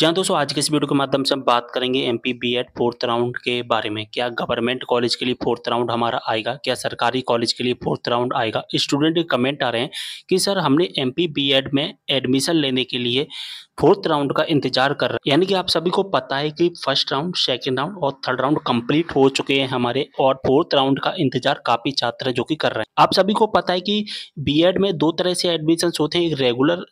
जहाँ दोस्तों आज के इस वीडियो के माध्यम से हम बात करेंगे M P B Ed fourth round के बारे में क्या गवर्नमेंट कॉलेज के लिए फोर्थ राउंड हमारा आएगा क्या सरकारी कॉलेज के लिए फोर्थ राउंड आएगा स्टूडेंट के कमेंट आ रहे हैं कि सर हमने एम पी बी एड में एडमिशन लेने के लिए फोर्थ राउंड का इंतजार कर रहे हैं यानी कि आप सभी को पता है कि फर्स्ट राउंड सेकेंड राउंड और थर्ड राउंड कंप्लीट हो चुके हैं हमारे और फोर्थ राउंड का इंतजार काफ़ी छात्र जो कि कर रहे हैं आप सभी को पता है कि बी में दो तरह से एडमिशन होते हैं एक रेगुलर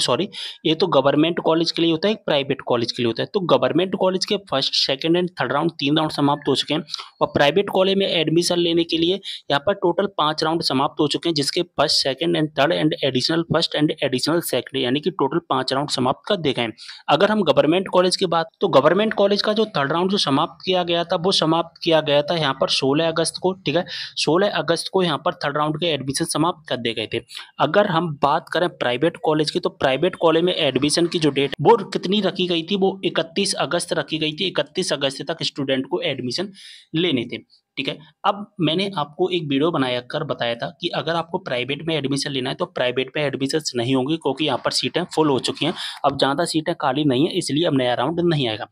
सॉरी ये तो गवर्नमेंट कॉलेज के लिए होता है प्राइवेट कॉलेज के लिए होता है तो गवर्नमेंट कॉलेज के first second and third round तीन राउंड समाप्त हो चुके हैं और प्राइवेट कॉलेज में एडमिशन लेने के लिए यहाँ पर टोटल पाँच राउंड समाप्त हो चुके हैं जिसके first second and third and additional first and additional second यानी कि टोटल पाँच राउंड समाप्त कर देखें गए अगर हम गवर्नमेंट कॉलेज की बात तो गवर्नमेंट कॉलेज का जो थर्ड राउंड जो समाप्त किया गया था वो समाप्त किया गया था यहाँ पर सोलह अगस्त को ठीक है सोलह अगस्त को यहाँ पर थर्ड राउंड के एडमिशन समाप्त कर दिए गए थे अगर हम बात करें प्राइवेट कॉलेज की तो प्राइवेट कॉलेज में एडमिशन की जो डेट वो कितनी रखी गई थी वो 31 अगस्त रखी गई थी 31 अगस्त तक स्टूडेंट को एडमिशन लेने थे ठीक है अब मैंने आपको एक वीडियो बनाया कर बताया था कि अगर आपको प्राइवेट में एडमिशन लेना है तो प्राइवेट में एडमिशन नहीं होंगी क्योंकि यहाँ पर सीटें फुल हो चुकी हैं अब ज़्यादा सीटें खाली नहीं है इसलिए अब नया राउंड नहीं आएगा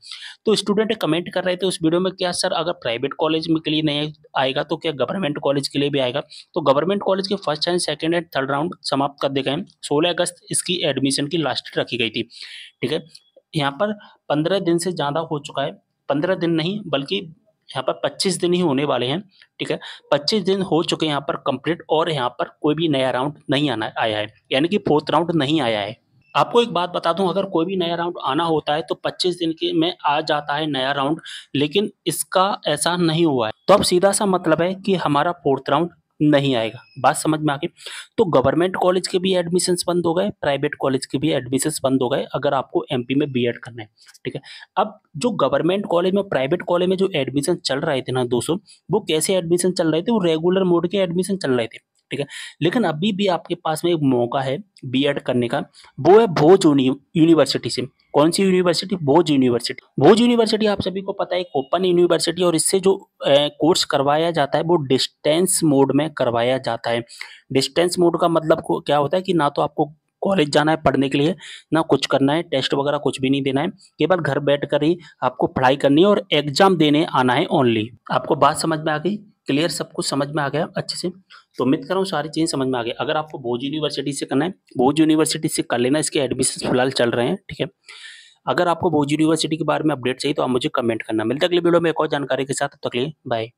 तो स्टूडेंट कमेंट कर रहे थे उस वीडियो में क्या सर अगर प्राइवेट कॉलेज के लिए नहीं आएगा तो क्या गवर्नमेंट कॉलेज के लिए भी आएगा तो गवर्नमेंट कॉलेज के first and second and third round समाप्त कर दे गए सोलह अगस्त इसकी एडमिशन की लास्ट रखी गई थी ठीक है यहाँ पर पंद्रह दिन से ज़्यादा हो चुका है पंद्रह दिन नहीं बल्कि यहाँ पर पच्चीस दिन ही होने वाले हैं ठीक है पच्चीस दिन हो चुके हैं यहाँ पर कंप्लीट और यहाँ पर कोई भी नया राउंड नहीं आना आया है यानी कि फोर्थ राउंड नहीं आया है आपको एक बात बता दूं अगर कोई भी नया राउंड आना होता है तो 25 दिन के में आ जाता है नया राउंड लेकिन इसका ऐसा नहीं हुआ है तो अब सीधा सा मतलब है कि हमारा फोर्थ राउंड नहीं आएगा बात समझ में आ गई तो गवर्नमेंट कॉलेज के भी एडमिशन्स बंद हो गए प्राइवेट कॉलेज के भी एडमिशन्स बंद हो गए अगर आपको एमपी में बीएड करना है ठीक है अब जो गवर्नमेंट कॉलेज में प्राइवेट कॉलेज में जो एडमिशन चल रहे थे ना दोस्तों वो कैसे एडमिशन चल रहे थे वो रेगुलर मोड के एडमिशन चल रहे थे ठीक है लेकिन अभी भी आपके पास में एक मौका है बीएड करने का वो है भोज यूनिवर्सिटी से कौन सी university Bhoj university Bhoj university आप सभी को पता है एक ओपन यूनिवर्सिटी और इससे जो कोर्स करवाया जाता है वो डिस्टेंस मोड में करवाया जाता है डिस्टेंस मोड का मतलब क्या होता है कि ना तो आपको कॉलेज जाना है पढ़ने के लिए ना कुछ करना है टेस्ट वगैरह कुछ भी नहीं देना है केवल घर बैठ कर ही आपको पढ़ाई करनी है और एग्जाम देने आना है ओनली आपको बात समझ में आ गई क्लियर सब कुछ समझ में आ गया अच्छे से तो उम्मीद कर रहा हूँ सारी चीज़ें समझ में आ गई अगर आपको बोझ यूनिवर्सिटी से करना है बोझ यूनिवर्सिटी से कर लेना इसके एडमिशन फिलहाल चल रहे हैं ठीक है अगर आपको बोझ यूनिवर्सिटी के बारे में अपडेट चाहिए तो आप मुझे कमेंट करना है अगले वीडियो में एक और जानकारी के साथ तक लिए बाय